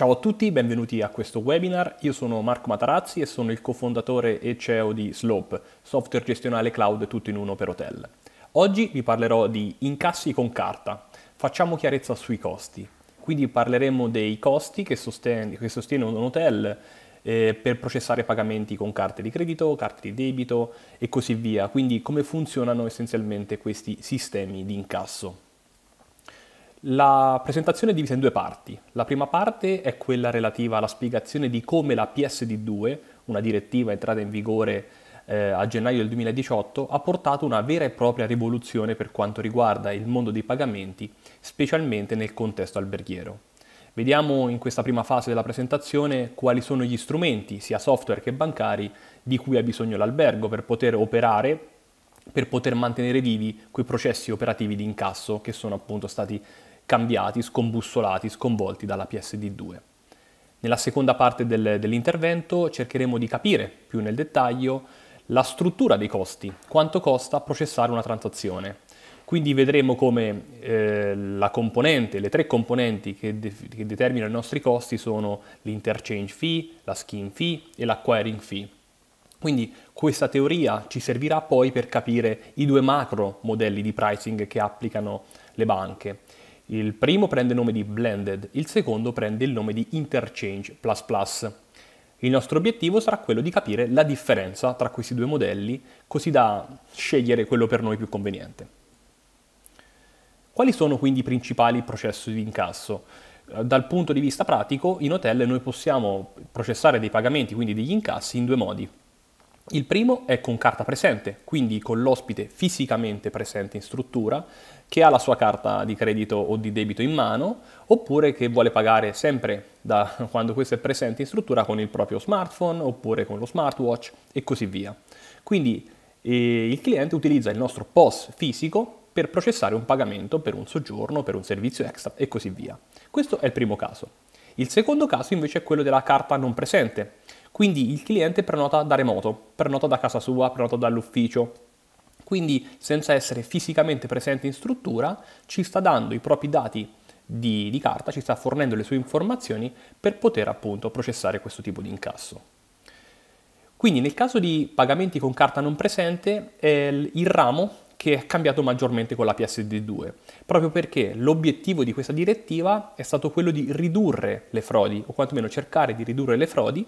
Ciao a tutti, benvenuti a questo webinar. Io sono Marco Matarazzi e sono il cofondatore e CEO di Slope, software gestionale cloud tutto in uno per hotel. Oggi vi parlerò di incassi con carta. Facciamo chiarezza sui costi. Quindi parleremo dei costi che sostiene, che sostiene un hotel eh, per processare pagamenti con carte di credito, carte di debito e così via. Quindi come funzionano essenzialmente questi sistemi di incasso. La presentazione è divisa in due parti. La prima parte è quella relativa alla spiegazione di come la PSD2, una direttiva entrata in vigore eh, a gennaio del 2018, ha portato una vera e propria rivoluzione per quanto riguarda il mondo dei pagamenti, specialmente nel contesto alberghiero. Vediamo in questa prima fase della presentazione quali sono gli strumenti, sia software che bancari, di cui ha bisogno l'albergo per poter operare per poter mantenere vivi quei processi operativi di incasso che sono appunto stati cambiati, scombussolati, sconvolti dalla PSD2. Nella seconda parte del, dell'intervento cercheremo di capire più nel dettaglio la struttura dei costi, quanto costa processare una transazione. Quindi vedremo come eh, le tre componenti che, de- che determinano i nostri costi sono l'interchange fee, la scheme fee e l'acquiring fee. Quindi questa teoria ci servirà poi per capire i due macro modelli di pricing che applicano le banche il primo prende il nome di Blended, il secondo prende il nome di Interchange++. Il nostro obiettivo sarà quello di capire la differenza tra questi due modelli, così da scegliere quello per noi più conveniente. Quali sono quindi i principali processi di incasso? Eh, dal punto di vista pratico, in hotel noi possiamo processare dei pagamenti, quindi degli incassi, in due modi. Il primo è con carta presente, quindi con l'ospite fisicamente presente in struttura che ha la sua carta di credito o di debito in mano oppure che vuole pagare sempre da quando questo è presente in struttura con il proprio smartphone oppure con lo smartwatch e così via. Quindi eh, il cliente utilizza il nostro POS fisico per processare un pagamento per un soggiorno, per un servizio extra e così via. Questo è il primo caso. Il secondo caso invece è quello della carta non presente quindi il cliente prenota da remoto, prenota da casa sua, prenota dall'ufficio. Quindi senza essere fisicamente presente in struttura ci sta dando i propri dati di, di carta, ci sta fornendo le sue informazioni per poter appunto processare questo tipo di incasso. Quindi nel caso di pagamenti con carta non presente è il ramo che è cambiato maggiormente con la PSD2, proprio perché l'obiettivo di questa direttiva è stato quello di ridurre le frodi, o quantomeno cercare di ridurre le frodi,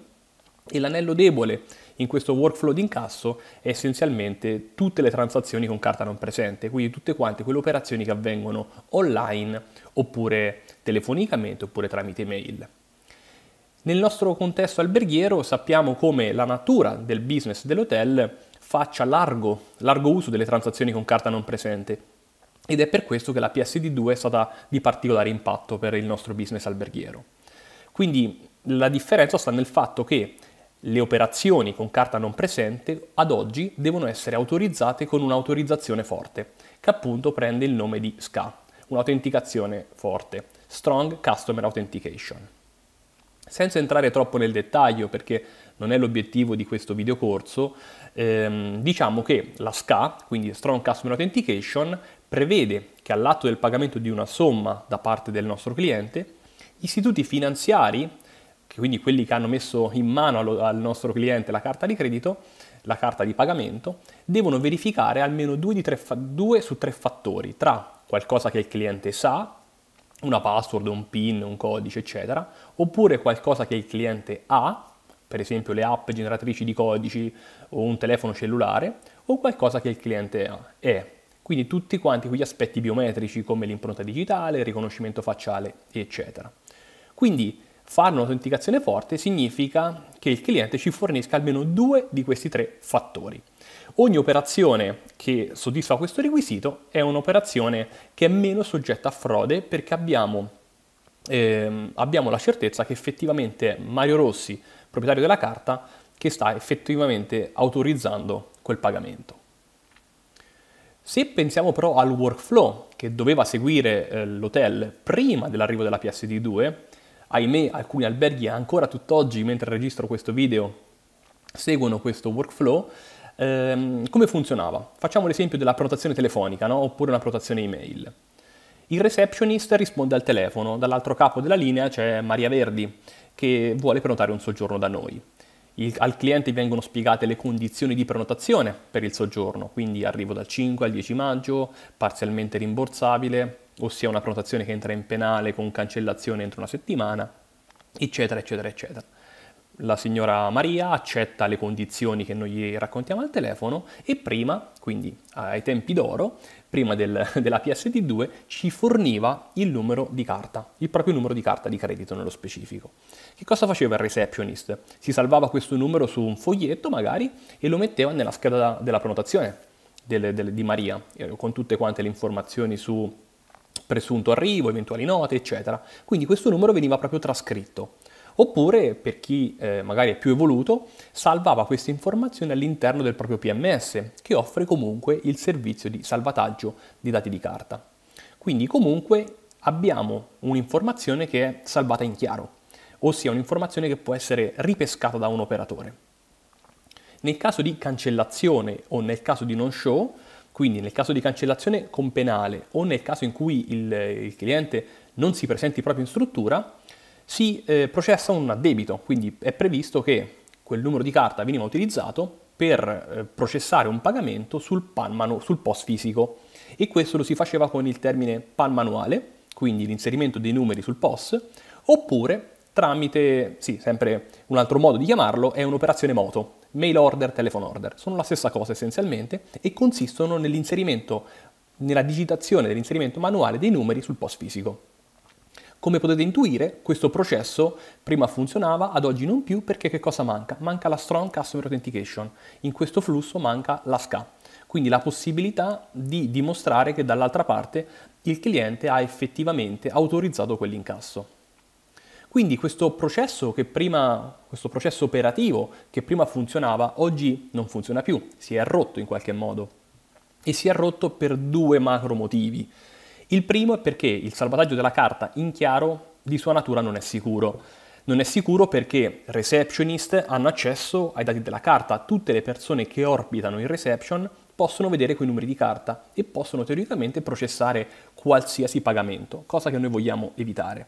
e l'anello debole in questo workflow di incasso è essenzialmente tutte le transazioni con carta non presente, quindi tutte quante quelle operazioni che avvengono online oppure telefonicamente oppure tramite mail. Nel nostro contesto alberghiero sappiamo come la natura del business dell'hotel faccia largo, largo uso delle transazioni con carta non presente ed è per questo che la PSD2 è stata di particolare impatto per il nostro business alberghiero. Quindi la differenza sta nel fatto che le operazioni con carta non presente ad oggi devono essere autorizzate con un'autorizzazione forte, che appunto prende il nome di SCA, un'autenticazione forte, Strong Customer Authentication. Senza entrare troppo nel dettaglio, perché non è l'obiettivo di questo videocorso, ehm, diciamo che la SCA, quindi Strong Customer Authentication, prevede che all'atto del pagamento di una somma da parte del nostro cliente, istituti finanziari quindi quelli che hanno messo in mano al nostro cliente la carta di credito, la carta di pagamento, devono verificare almeno due, tre, due su tre fattori, tra qualcosa che il cliente sa, una password, un PIN, un codice, eccetera, oppure qualcosa che il cliente ha, per esempio le app generatrici di codici o un telefono cellulare, o qualcosa che il cliente è. Quindi tutti quanti quegli aspetti biometrici come l'impronta digitale, il riconoscimento facciale, eccetera. Quindi Fare un'autenticazione forte significa che il cliente ci fornisca almeno due di questi tre fattori. Ogni operazione che soddisfa questo requisito è un'operazione che è meno soggetta a frode perché abbiamo, eh, abbiamo la certezza che effettivamente è Mario Rossi, proprietario della carta, che sta effettivamente autorizzando quel pagamento. Se pensiamo però al workflow che doveva seguire eh, l'hotel prima dell'arrivo della PSD2, ahimè alcuni alberghi ancora tutt'oggi, mentre registro questo video, seguono questo workflow, ehm, come funzionava? Facciamo l'esempio della prenotazione telefonica no? oppure una prenotazione email. Il receptionist risponde al telefono, dall'altro capo della linea c'è Maria Verdi che vuole prenotare un soggiorno da noi. Il, al cliente vengono spiegate le condizioni di prenotazione per il soggiorno, quindi arrivo dal 5 al 10 maggio, parzialmente rimborsabile, ossia una prenotazione che entra in penale con cancellazione entro una settimana, eccetera, eccetera, eccetera. La signora Maria accetta le condizioni che noi gli raccontiamo al telefono e prima, quindi ai tempi d'oro, prima del, della PSD2, ci forniva il numero di carta, il proprio numero di carta di credito nello specifico. Che cosa faceva il receptionist? Si salvava questo numero su un foglietto magari e lo metteva nella scheda della prenotazione delle, delle, di Maria, eh, con tutte quante le informazioni su presunto arrivo, eventuali note, eccetera. Quindi questo numero veniva proprio trascritto. Oppure, per chi eh, magari è più evoluto, salvava queste informazioni all'interno del proprio PMS, che offre comunque il servizio di salvataggio di dati di carta. Quindi comunque abbiamo un'informazione che è salvata in chiaro, ossia un'informazione che può essere ripescata da un operatore. Nel caso di cancellazione o nel caso di non show, quindi nel caso di cancellazione con penale o nel caso in cui il, il cliente non si presenti proprio in struttura, si eh, processa un addebito, quindi è previsto che quel numero di carta veniva utilizzato per eh, processare un pagamento sul, manu- sul POS fisico e questo lo si faceva con il termine PAN manuale, quindi l'inserimento dei numeri sul POS, oppure tramite, sì, sempre un altro modo di chiamarlo, è un'operazione moto, mail order, telephone order. Sono la stessa cosa essenzialmente e consistono nell'inserimento, nella digitazione dell'inserimento manuale dei numeri sul post fisico. Come potete intuire, questo processo prima funzionava, ad oggi non più, perché che cosa manca? Manca la Strong Customer Authentication. In questo flusso manca la SCA, quindi la possibilità di dimostrare che dall'altra parte il cliente ha effettivamente autorizzato quell'incasso. Quindi questo processo, prima, questo processo operativo che prima funzionava, oggi non funziona più, si è rotto in qualche modo. E si è rotto per due macro motivi. Il primo è perché il salvataggio della carta in chiaro di sua natura non è sicuro. Non è sicuro perché receptionist hanno accesso ai dati della carta. Tutte le persone che orbitano in reception possono vedere quei numeri di carta e possono teoricamente processare qualsiasi pagamento, cosa che noi vogliamo evitare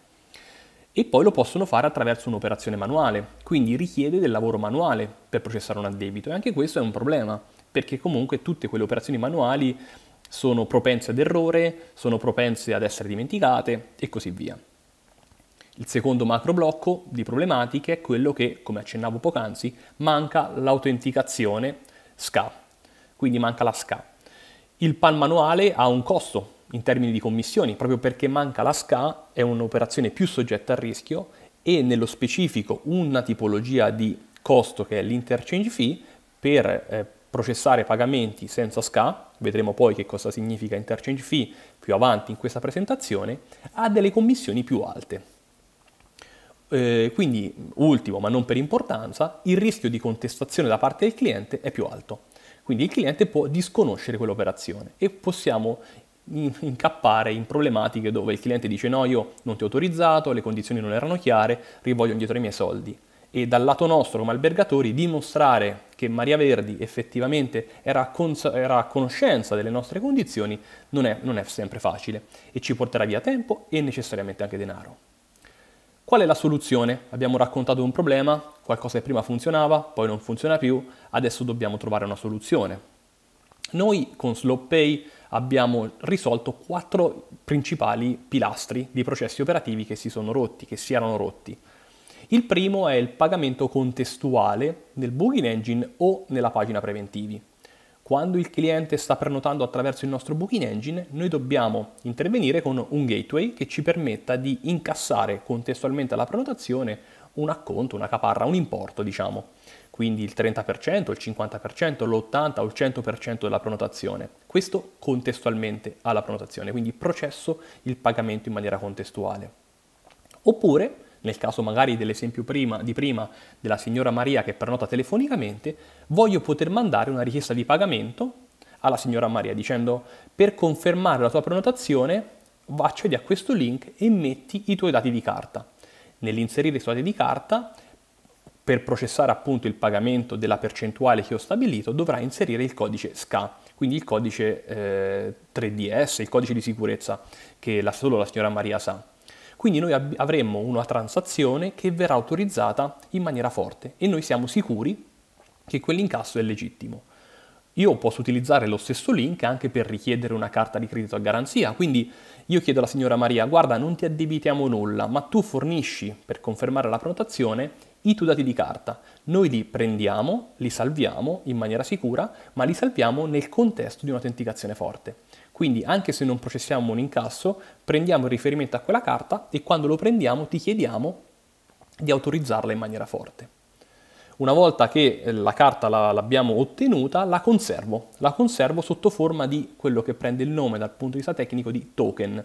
e poi lo possono fare attraverso un'operazione manuale, quindi richiede del lavoro manuale per processare un addebito e anche questo è un problema, perché comunque tutte quelle operazioni manuali sono propense ad errore, sono propense ad essere dimenticate e così via. Il secondo macro blocco di problematiche è quello che, come accennavo poc'anzi, manca l'autenticazione SCA, quindi manca la SCA. Il PAN manuale ha un costo in termini di commissioni, proprio perché manca la SCA è un'operazione più soggetta al rischio e nello specifico una tipologia di costo che è l'interchange fee per eh, processare pagamenti senza SCA, vedremo poi che cosa significa interchange fee più avanti in questa presentazione, ha delle commissioni più alte. Eh, quindi, ultimo ma non per importanza, il rischio di contestazione da parte del cliente è più alto. Quindi il cliente può disconoscere quell'operazione e possiamo incappare in problematiche dove il cliente dice no, io non ti ho autorizzato, le condizioni non erano chiare, rivoglio indietro i miei soldi. E dal lato nostro, come albergatori, dimostrare che Maria Verdi effettivamente era, cons- era a conoscenza delle nostre condizioni non è, non è sempre facile e ci porterà via tempo e necessariamente anche denaro. Qual è la soluzione? Abbiamo raccontato un problema, qualcosa che prima funzionava, poi non funziona più, adesso dobbiamo trovare una soluzione. Noi con Slow Pay abbiamo risolto quattro principali pilastri di processi operativi che si sono rotti, che si erano rotti. Il primo è il pagamento contestuale nel Booking Engine o nella pagina preventivi. Quando il cliente sta prenotando attraverso il nostro Booking Engine, noi dobbiamo intervenire con un gateway che ci permetta di incassare contestualmente alla prenotazione un acconto, una caparra, un importo diciamo, quindi il 30%, il 50%, l'80% o il 100% della prenotazione. Questo contestualmente alla prenotazione, quindi processo il pagamento in maniera contestuale. Oppure, nel caso magari dell'esempio prima, di prima della signora Maria che prenota telefonicamente, voglio poter mandare una richiesta di pagamento alla signora Maria dicendo per confermare la tua prenotazione accedi a questo link e metti i tuoi dati di carta nell'inserire i soldi di carta, per processare appunto il pagamento della percentuale che ho stabilito, dovrà inserire il codice SCA, quindi il codice eh, 3DS, il codice di sicurezza che la, solo la signora Maria sa. Quindi noi ab- avremmo una transazione che verrà autorizzata in maniera forte e noi siamo sicuri che quell'incasso è legittimo. Io posso utilizzare lo stesso link anche per richiedere una carta di credito a garanzia, quindi io chiedo alla signora Maria, guarda non ti addebitiamo nulla, ma tu fornisci per confermare la prenotazione i tuoi dati di carta. Noi li prendiamo, li salviamo in maniera sicura, ma li salviamo nel contesto di un'autenticazione forte. Quindi anche se non processiamo un incasso, prendiamo il riferimento a quella carta e quando lo prendiamo ti chiediamo di autorizzarla in maniera forte. Una volta che eh, la carta l'abbiamo ottenuta, la conservo. La conservo sotto forma di quello che prende il nome dal punto di vista tecnico di token.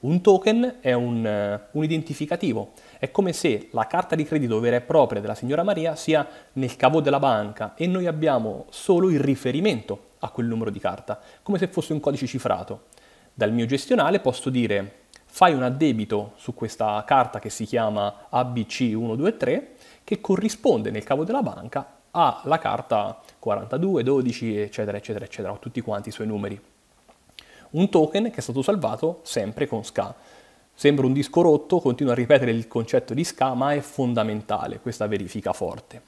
Un token è un, eh, un, identificativo, è come se la carta di credito vera e propria della signora Maria sia nel cavo della banca e noi abbiamo solo il riferimento a quel numero di carta, come se fosse un codice cifrato. Dal mio gestionale posso dire fai un addebito su questa carta che si chiama ABC123 che corrisponde nel cavo della banca alla carta 42, 12, eccetera, eccetera, eccetera, ho tutti quanti i suoi numeri. Un token che è stato salvato sempre con SCA. Sembra un disco rotto, continuo a ripetere il concetto di SCA, ma è fondamentale questa verifica forte.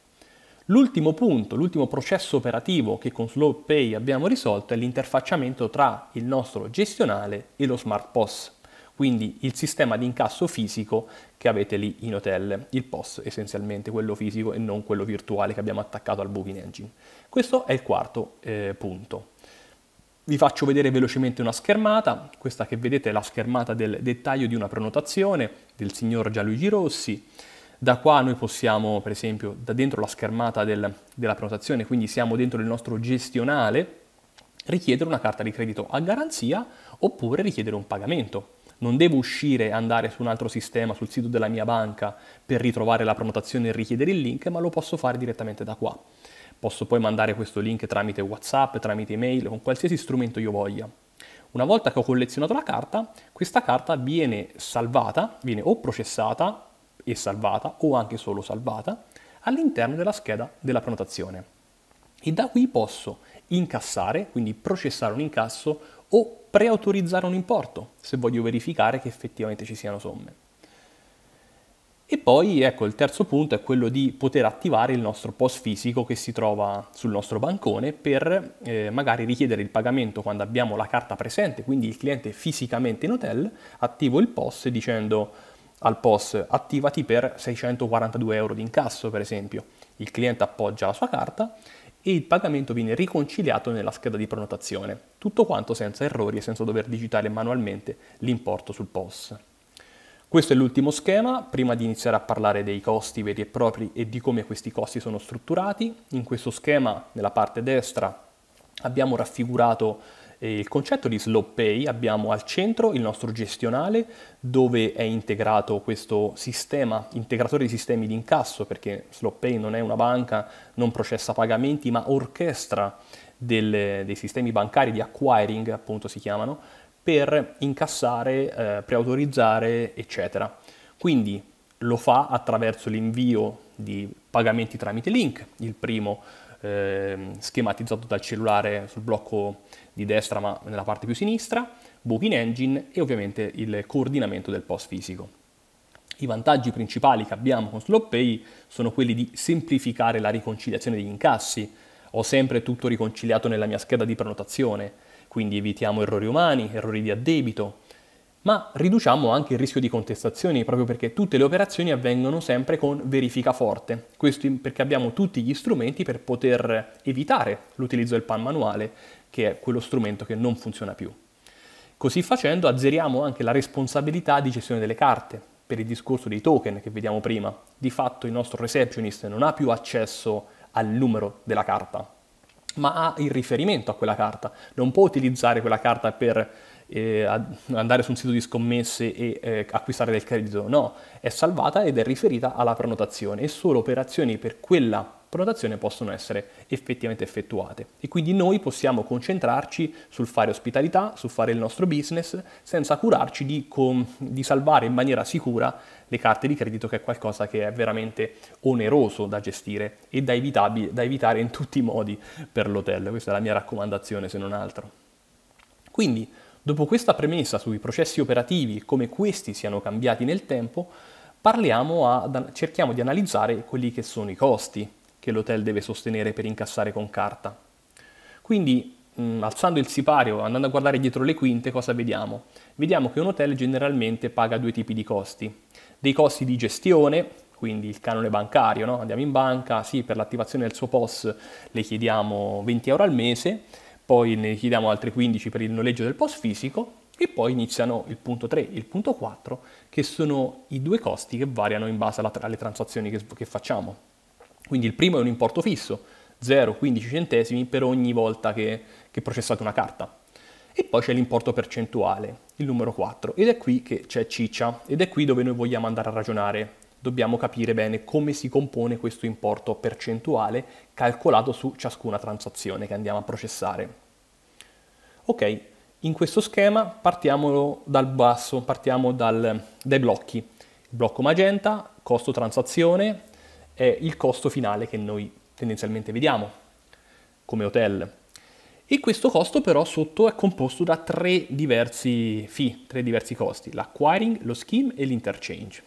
L'ultimo punto, l'ultimo processo operativo che con SlowPay abbiamo risolto è l'interfacciamento tra il nostro gestionale e lo Smart POS quindi il sistema di incasso fisico che avete lì in hotel, il POS essenzialmente, quello fisico e non quello virtuale che abbiamo attaccato al Booking Engine. Questo è il quarto eh, punto. Vi faccio vedere velocemente una schermata, questa che vedete è la schermata del dettaglio di una prenotazione del signor Gianluigi Rossi, da qua noi possiamo, per esempio, da dentro la schermata del, della prenotazione, quindi siamo dentro il nostro gestionale, richiedere una carta di credito a garanzia oppure richiedere un pagamento non devo uscire e andare su un altro sistema, sul sito della mia banca, per ritrovare la prenotazione e richiedere il link, ma lo posso fare direttamente da qua. Posso poi mandare questo link tramite WhatsApp, tramite email, con qualsiasi strumento io voglia. Una volta che ho collezionato la carta, questa carta viene salvata, viene o processata e salvata, o anche solo salvata, all'interno della scheda della prenotazione. E da qui posso incassare, quindi processare un incasso o preautorizzare un importo se voglio verificare che effettivamente ci siano somme. E poi ecco il terzo punto è quello di poter attivare il nostro POS fisico che si trova sul nostro bancone per eh, magari richiedere il pagamento quando abbiamo la carta presente, quindi il cliente fisicamente in hotel, attivo il POS dicendo al POS attivati per 642 euro di incasso per esempio. Il cliente appoggia la sua carta e il pagamento viene riconciliato nella scheda di prenotazione, tutto quanto senza errori e senza dover digitare manualmente l'importo sul POS. Questo è l'ultimo schema, prima di iniziare a parlare dei costi veri e propri e di come questi costi sono strutturati, in questo schema, nella parte destra, abbiamo raffigurato il concetto di slow pay abbiamo al centro il nostro gestionale dove è integrato questo sistema, integratore di sistemi di incasso, perché slow pay non è una banca, non processa pagamenti, ma orchestra delle, dei sistemi bancari di acquiring, appunto si chiamano, per incassare, eh, preautorizzare, eccetera. Quindi lo fa attraverso l'invio di pagamenti tramite link, il primo eh, schematizzato dal cellulare sul blocco di destra ma nella parte più sinistra, booking engine e ovviamente il coordinamento del post fisico. I vantaggi principali che abbiamo con Slow Pay sono quelli di semplificare la riconciliazione degli incassi. Ho sempre tutto riconciliato nella mia scheda di prenotazione, quindi evitiamo errori umani, errori di addebito, ma riduciamo anche il rischio di contestazioni, proprio perché tutte le operazioni avvengono sempre con verifica forte. Questo perché abbiamo tutti gli strumenti per poter evitare l'utilizzo del PAN manuale, che è quello strumento che non funziona più. Così facendo azzeriamo anche la responsabilità di gestione delle carte, per il discorso dei token che vediamo prima. Di fatto il nostro receptionist non ha più accesso al numero della carta, ma ha il riferimento a quella carta. Non può utilizzare quella carta per eh, andare su un sito di scommesse e eh, acquistare del credito, no, è salvata ed è riferita alla prenotazione e solo operazioni per quella prenotazione possono essere effettivamente effettuate e quindi noi possiamo concentrarci sul fare ospitalità, sul fare il nostro business senza curarci di, com- di salvare in maniera sicura le carte di credito che è qualcosa che è veramente oneroso da gestire e da, evitabi- da evitare in tutti i modi per l'hotel. Questa è la mia raccomandazione se non altro. Quindi Dopo questa premessa sui processi operativi e come questi siano cambiati nel tempo, a, cerchiamo di analizzare quelli che sono i costi che l'hotel deve sostenere per incassare con carta. Quindi, mh, alzando il sipario, andando a guardare dietro le quinte, cosa vediamo? Vediamo che un hotel generalmente paga due tipi di costi. Dei costi di gestione, quindi il canone bancario, no? andiamo in banca, sì, per l'attivazione del suo POS le chiediamo 20 euro al mese, poi ne chiediamo altri 15 per il noleggio del post fisico e poi iniziano il punto 3 e il punto 4 che sono i due costi che variano in base alla, alle transazioni che, che facciamo. Quindi il primo è un importo fisso, 0,15 centesimi per ogni volta che, che processate una carta. E poi c'è l'importo percentuale, il numero 4, ed è qui che c'è ciccia, ed è qui dove noi vogliamo andare a ragionare dobbiamo capire bene come si compone questo importo percentuale calcolato su ciascuna transazione che andiamo a processare. Ok, in questo schema partiamo dal basso, partiamo dal, dai blocchi. Il blocco magenta, costo transazione è il costo finale che noi tendenzialmente vediamo come hotel. E questo costo però sotto è composto da tre diversi fee, tre diversi costi, l'acquiring, lo scheme e l'interchange.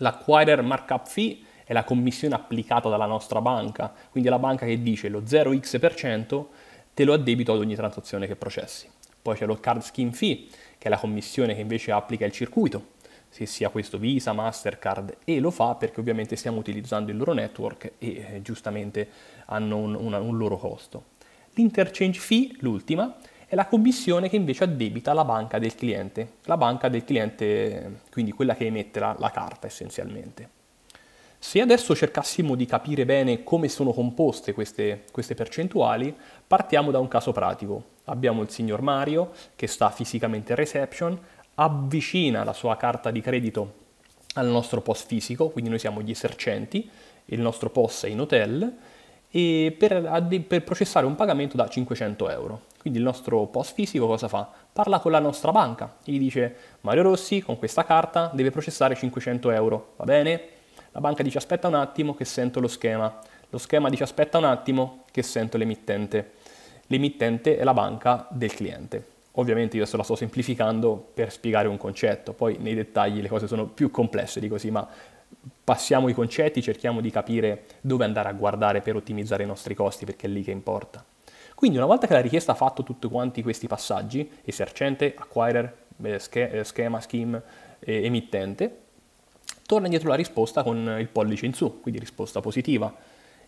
L'acquirer markup fee è la commissione applicata dalla nostra banca, quindi è la banca che dice lo 0x% te lo addebito ad ogni transazione che processi. Poi c'è lo card scheme fee, che è la commissione che invece applica il circuito, se sia questo Visa, Mastercard, e lo fa perché ovviamente stiamo utilizzando il loro network e eh, giustamente hanno un, una, un loro costo. L'interchange fee, l'ultima, è la commissione che invece addebita la banca del cliente, la banca del cliente quindi quella che emette la, la carta essenzialmente. Se adesso cercassimo di capire bene come sono composte queste, queste, percentuali, partiamo da un caso pratico. Abbiamo il signor Mario che sta fisicamente in reception, avvicina la sua carta di credito al nostro POS fisico, quindi noi siamo gli esercenti, il nostro POS è in hotel, e per, per processare un pagamento da 500 euro. Quindi il nostro post fisico cosa fa? Parla con la nostra banca e gli dice Mario Rossi con questa carta deve processare 500 euro, va bene? La banca dice aspetta un attimo che sento lo schema, lo schema dice aspetta un attimo che sento l'emittente. L'emittente è la banca del cliente. Ovviamente io adesso la sto semplificando per spiegare un concetto, poi nei dettagli le cose sono più complesse di così, ma passiamo i concetti, cerchiamo di capire dove andare a guardare per ottimizzare i nostri costi, perché è lì che importa. Quindi una volta che la richiesta ha fatto tutti quanti questi passaggi, esercente, acquirer, eh, eh, schema, scheme, eh, emittente, torna indietro la risposta con il pollice in su, quindi risposta positiva,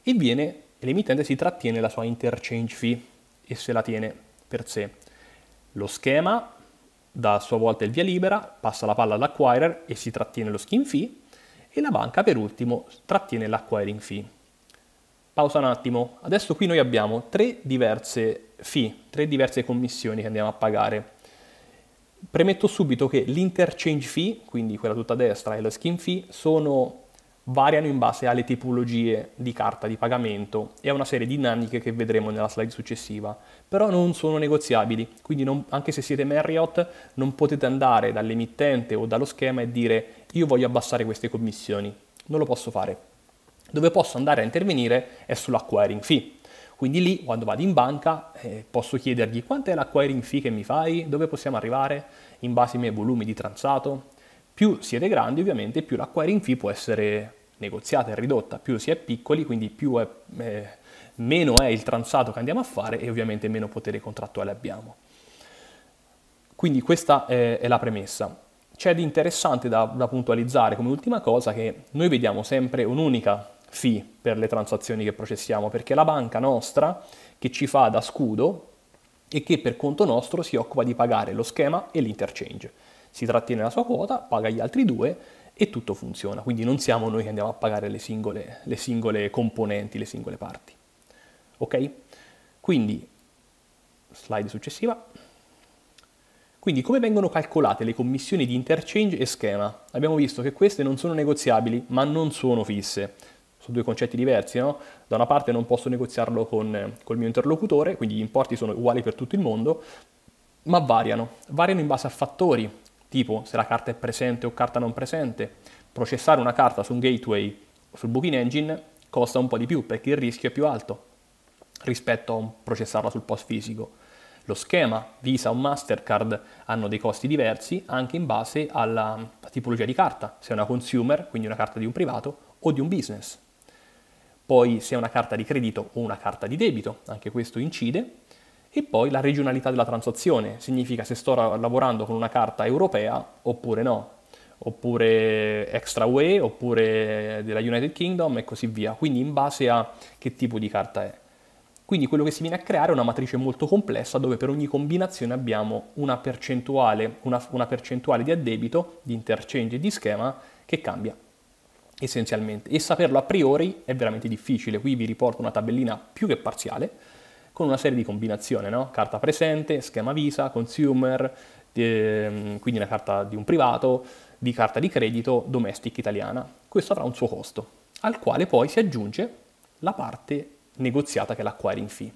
e viene, l'emittente si trattiene la sua interchange fee e se la tiene per sé. Lo schema dà a sua volta il via libera, passa la palla all'acquirer e si trattiene lo scheme fee, e la banca per ultimo trattiene l'acquiring fee pausa un attimo, adesso qui noi abbiamo tre diverse fee, tre diverse commissioni che andiamo a pagare. Premetto subito che l'interchange fee, quindi quella tutta a destra, e la skin fee sono, variano in base alle tipologie di carta di pagamento e a una serie di dinamiche che vedremo nella slide successiva, però non sono negoziabili, quindi non, anche se siete Marriott non potete andare dall'emittente o dallo schema e dire io voglio abbassare queste commissioni, non lo posso fare dove posso andare a intervenire è sull'acquiring fee. Quindi lì, quando vado in banca, eh, posso chiedergli quant'è l'acquiring fee che mi fai, dove possiamo arrivare in base ai miei volumi di transato. Più siete grandi, ovviamente, più l'acquiring fee può essere negoziata e ridotta, più si è piccoli, quindi più è, eh, meno è il transato che andiamo a fare e ovviamente meno potere contrattuale abbiamo. Quindi questa è, è la premessa. C'è di interessante da, da puntualizzare come ultima cosa che noi vediamo sempre un'unica fee per le transazioni che processiamo, perché è la banca nostra che ci fa da scudo e che per conto nostro si occupa di pagare lo schema e l'interchange. Si trattiene la sua quota, paga gli altri due e tutto funziona. Quindi non siamo noi che andiamo a pagare le singole, le singole componenti, le singole parti. Ok? Quindi, slide successiva. Quindi come vengono calcolate le commissioni di interchange e schema? Abbiamo visto che queste non sono negoziabili, ma non sono fisse sono due concetti diversi, no? Da una parte non posso negoziarlo con, eh, col mio interlocutore, quindi gli importi sono uguali per tutto il mondo, ma variano. Variano in base a fattori, tipo se la carta è presente o carta non presente. Processare una carta su un gateway sul booking engine costa un po' di più perché il rischio è più alto rispetto a processarla sul post fisico. Lo schema Visa o Mastercard hanno dei costi diversi anche in base alla tipologia di carta, se è una consumer, quindi una carta di un privato, o di un business poi se è una carta di credito o una carta di debito, anche questo incide, e poi la regionalità della transazione, significa se sto lavorando con una carta europea oppure no, oppure extra UE, oppure della United Kingdom e così via, quindi in base a che tipo di carta è. Quindi quello che si viene a creare è una matrice molto complessa dove per ogni combinazione abbiamo una percentuale, una, una percentuale di addebito, di interchange e di schema che cambia essenzialmente e saperlo a priori è veramente difficile. Qui vi riporto una tabellina più che parziale con una serie di combinazioni, no? carta presente, schema Visa, consumer, ehm, quindi una carta di un privato, di carta di credito domestic italiana. Questo avrà un suo costo, al quale poi si aggiunge la parte negoziata che è l'acquiring fee.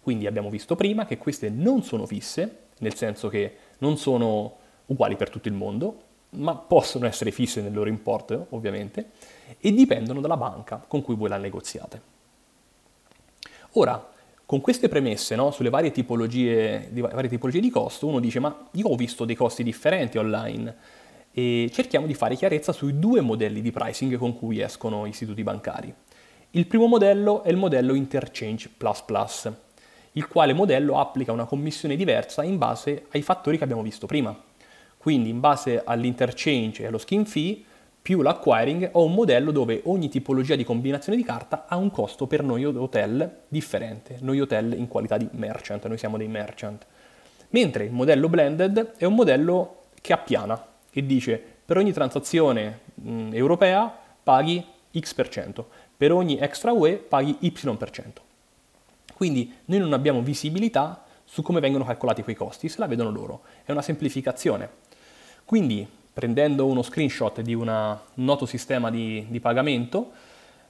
Quindi abbiamo visto prima che queste non sono fisse, nel senso che non sono uguali per tutto il mondo, ma possono essere fisse nel loro importo, ovviamente, e dipendono dalla banca con cui voi la negoziate. Ora, con queste premesse no, sulle varie tipologie, di, varie tipologie di costo, uno dice ma io ho visto dei costi differenti online e cerchiamo di fare chiarezza sui due modelli di pricing con cui escono istituti bancari. Il primo modello è il modello Interchange Plus, il quale modello applica una commissione diversa in base ai fattori che abbiamo visto prima. Quindi in base all'interchange e allo skin fee più l'acquiring ho un modello dove ogni tipologia di combinazione di carta ha un costo per noi hotel differente, noi hotel in qualità di merchant, noi siamo dei merchant. Mentre il modello blended è un modello che appiana e dice per ogni transazione mh, mm, europea paghi X%, per ogni extra UE paghi Y%. Quindi noi non abbiamo visibilità su come vengono calcolati quei costi, se la vedono loro. È una semplificazione. Quindi prendendo uno screenshot di un noto sistema di, di pagamento,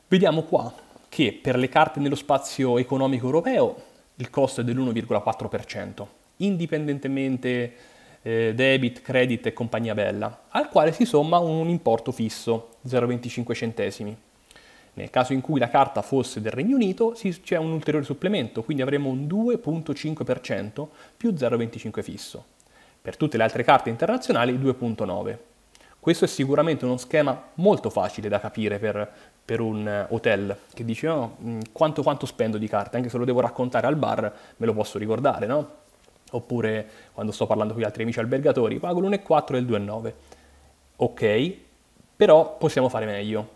vediamo qua che per le carte nello spazio economico europeo il costo è dell'1,4%, indipendentemente eh, debit, credit e compagnia bella, al quale si somma un importo fisso, 0,25 centesimi. Nel caso in cui la carta fosse del Regno Unito c'è un ulteriore supplemento, quindi avremo un 2,5% più 0,25 fisso. Per tutte le altre carte internazionali 2.9. Questo è sicuramente uno schema molto facile da capire per, per un eh, hotel che dice oh, mm, quanto, quanto spendo di carte, anche se lo devo raccontare al bar me lo posso ricordare, no? Oppure quando sto parlando con gli altri amici albergatori, pago l'1,4 e il 2,9. Ok, però possiamo fare meglio.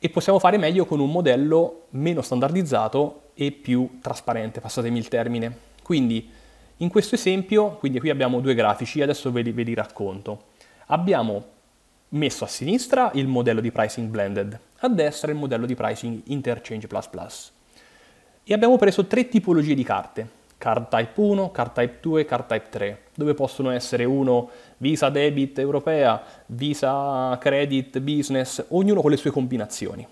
E possiamo fare meglio con un modello meno standardizzato e più trasparente, passatemi il termine. Quindi in questo esempio, quindi qui abbiamo due grafici, adesso ve li, ve li racconto. Abbiamo messo a sinistra il modello di pricing blended, a destra il modello di pricing interchange++. E abbiamo preso tre tipologie di carte, card type 1, card type 2, card type 3, dove possono essere uno Visa Debit Europea, Visa Credit Business, ognuno con le sue combinazioni.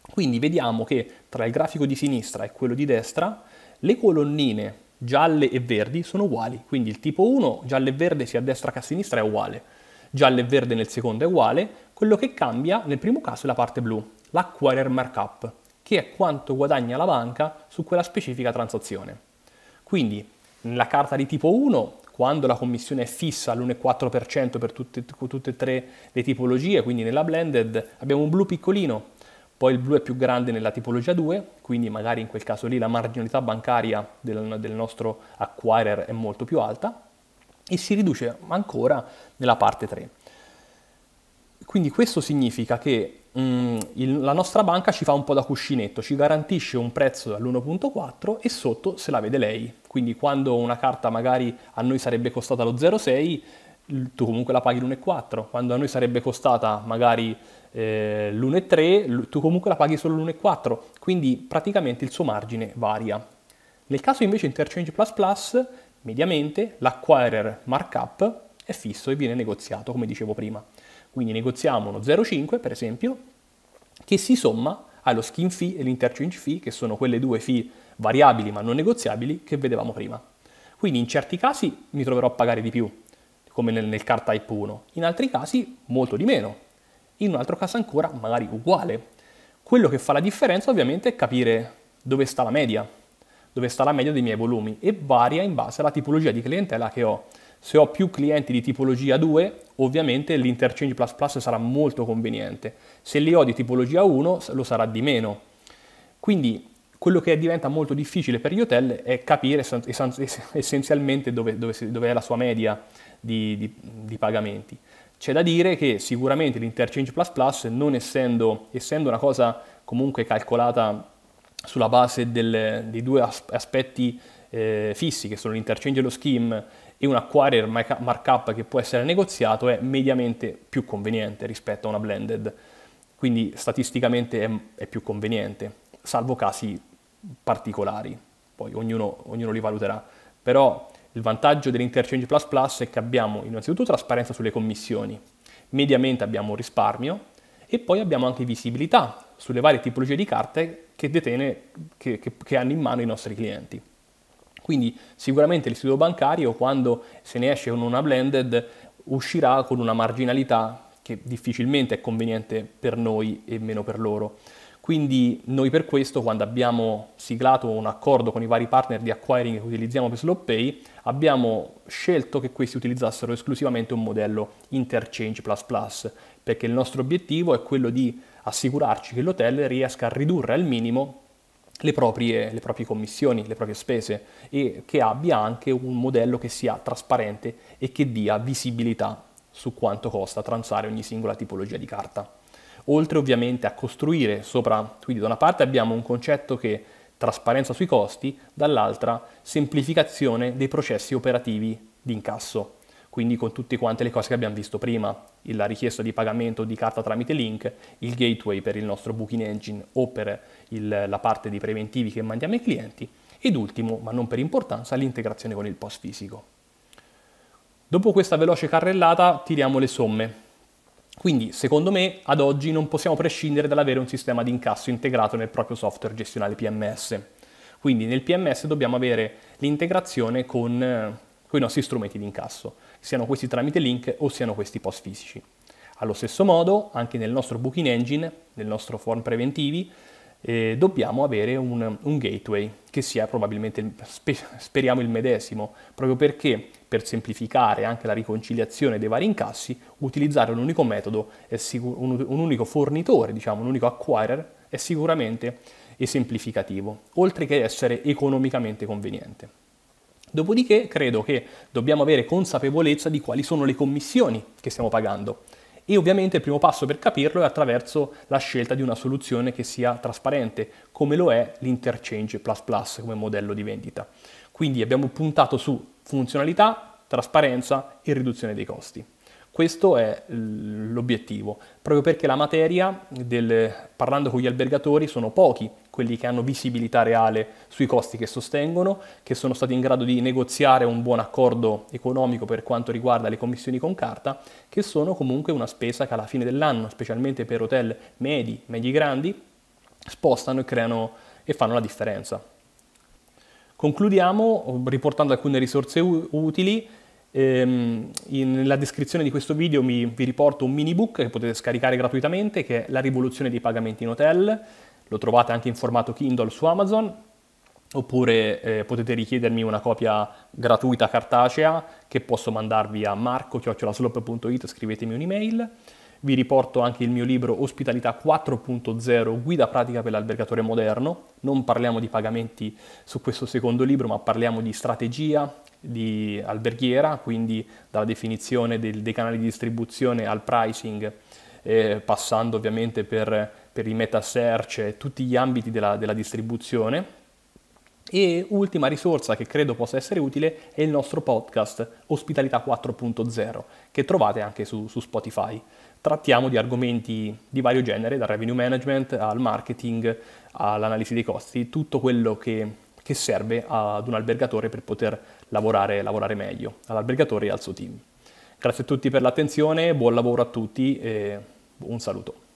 Quindi vediamo che tra il grafico di sinistra e quello di destra le colonnine gialle e verdi sono uguali, quindi il tipo 1, giallo e verde sia a destra che a sinistra è uguale, giallo e verde nel secondo è uguale, quello che cambia nel primo caso è la parte blu, l'acquirer markup, che è quanto guadagna la banca su quella specifica transazione. Quindi nella carta di tipo 1, quando la commissione è fissa all'1,4% per tutte, tutte e tre le tipologie, quindi nella blended abbiamo un blu piccolino poi il blu è più grande nella tipologia 2, quindi magari in quel caso lì la marginalità bancaria del, del nostro acquirer è molto più alta e si riduce ancora nella parte 3. Quindi questo significa che Mm, il, la nostra banca ci fa un po' da cuscinetto, ci garantisce un prezzo dall'1.4 e sotto se la vede lei. Quindi quando una carta magari a noi sarebbe costata lo 0,6, tu comunque la paghi l'1,4, quando a noi sarebbe costata magari eh, l'1,3, tu comunque la paghi solo l'1,4, quindi praticamente il suo margine varia. Nel caso invece Interchange++, mediamente l'acquirer markup è fisso e viene negoziato, come dicevo prima. Quindi negoziamo uno 0,5 per esempio, che si somma allo skin fee e l'interchange fee, che sono quelle due fee variabili ma non negoziabili che vedevamo prima. Quindi in certi casi mi troverò a pagare di più, come nel, nel car type 1, in altri casi molto di meno, in un altro caso ancora magari uguale. Quello che fa la differenza ovviamente è capire dove sta la media, dove sta la media dei miei volumi e varia in base alla tipologia di clientela che ho. Se ho più clienti di tipologia 2, ovviamente l'Interchange Plus Plus sarà molto conveniente. Se li ho di tipologia 1, lo sarà di meno. Quindi quello che diventa molto difficile per gli hotel è capire essenzialmente dove, dove, dove è la sua media, di, di, di pagamenti. C'è da dire che sicuramente l'Interchange Plus Plus, non essendo, essendo una cosa comunque calcolata sulla base del, dei due aspetti eh, fissi, che sono l'interchange e lo scheme, e un acquirer markup che può essere negoziato, è mediamente più conveniente rispetto a una blended. Quindi statisticamente è, è più conveniente, salvo casi particolari, poi ognuno, ognuno li valuterà. Però il vantaggio dell'interchange plus plus è che abbiamo innanzitutto trasparenza sulle commissioni, mediamente abbiamo un risparmio e poi abbiamo anche visibilità sulle varie tipologie di carte che, detene, che, che, che hanno in mano i nostri clienti. Quindi sicuramente l'istituto bancario quando se ne esce con una blended uscirà con una marginalità che difficilmente è conveniente per noi e meno per loro. Quindi noi per questo quando abbiamo siglato un accordo con i vari partner di acquiring che utilizziamo per SlowPay abbiamo scelto che questi utilizzassero esclusivamente un modello Interchange++ perché il nostro obiettivo è quello di assicurarci che l'hotel riesca a ridurre al minimo le proprie, le proprie, commissioni, le proprie spese e che abbia anche un modello che sia trasparente e che dia visibilità su quanto costa transare ogni singola tipologia di carta oltre ovviamente a costruire sopra, quindi da una parte abbiamo un concetto che trasparenza sui costi, dall'altra semplificazione dei processi operativi di incasso, quindi con tutte quante le cose che abbiamo visto prima, la richiesta di pagamento di carta tramite link, il gateway per il nostro booking engine o per il, la parte di preventivi che mandiamo ai clienti ed ultimo, ma non per importanza, l'integrazione con il post fisico. Dopo questa veloce carrellata tiriamo le somme. Quindi, secondo me, ad oggi non possiamo prescindere dall'avere un sistema di incasso integrato nel proprio software gestionale PMS. Quindi nel PMS dobbiamo avere l'integrazione con, eh, con i nostri strumenti di incasso, siano questi tramite link o siano questi post fisici. Allo stesso modo, anche nel nostro booking engine, nel nostro form preventivi, eh, dobbiamo avere un, un, gateway che sia probabilmente, speriamo, il medesimo, proprio perché per semplificare anche la riconciliazione dei vari incassi, utilizzare un unico metodo, sicur- un, un, unico fornitore, diciamo, un unico acquirer, è sicuramente semplificativo, oltre che essere economicamente conveniente. Dopodiché credo che dobbiamo avere consapevolezza di quali sono le commissioni che stiamo pagando e ovviamente il primo passo per capirlo è attraverso la scelta di una soluzione che sia trasparente, come lo è l'Interchange Plus Plus come modello di vendita. Quindi abbiamo puntato su funzionalità, trasparenza e riduzione dei costi. Questo è l'obiettivo, proprio perché la materia, del, parlando con gli albergatori, sono pochi quelli che hanno visibilità reale sui costi che sostengono, che sono stati in grado di negoziare un buon accordo economico per quanto riguarda le commissioni con carta, che sono comunque una spesa che alla fine dell'anno, specialmente per hotel medi, medi grandi, spostano e creano e fanno la differenza. Concludiamo oh, riportando alcune risorse utili Ehm, in, nella descrizione di questo video mi, vi riporto un mini book che potete scaricare gratuitamente, che è La rivoluzione dei pagamenti in hotel, lo trovate anche in formato Kindle su Amazon, oppure eh, potete richiedermi una copia gratuita cartacea che posso mandarvi a marco.slop.it, scrivetemi un'email. Vi riporto anche il mio libro Ospitalità 4.0, guida pratica per l'albergatore moderno. Non parliamo di pagamenti su questo secondo libro, ma parliamo di strategia di alberghiera, quindi dalla definizione del, dei canali di distribuzione al pricing, eh, passando ovviamente per per i meta search e tutti gli ambiti della, della distribuzione. E ultima risorsa che credo possa essere utile è il nostro podcast Ospitalità 4.0 che trovate anche su, su, Spotify. Trattiamo di argomenti di vario genere, dal revenue management al marketing, all'analisi dei costi, tutto quello che, che serve ad un albergatore per poter lavorare, lavorare meglio, all'albergatore e al suo team. Grazie a tutti per l'attenzione, buon lavoro a tutti e un saluto.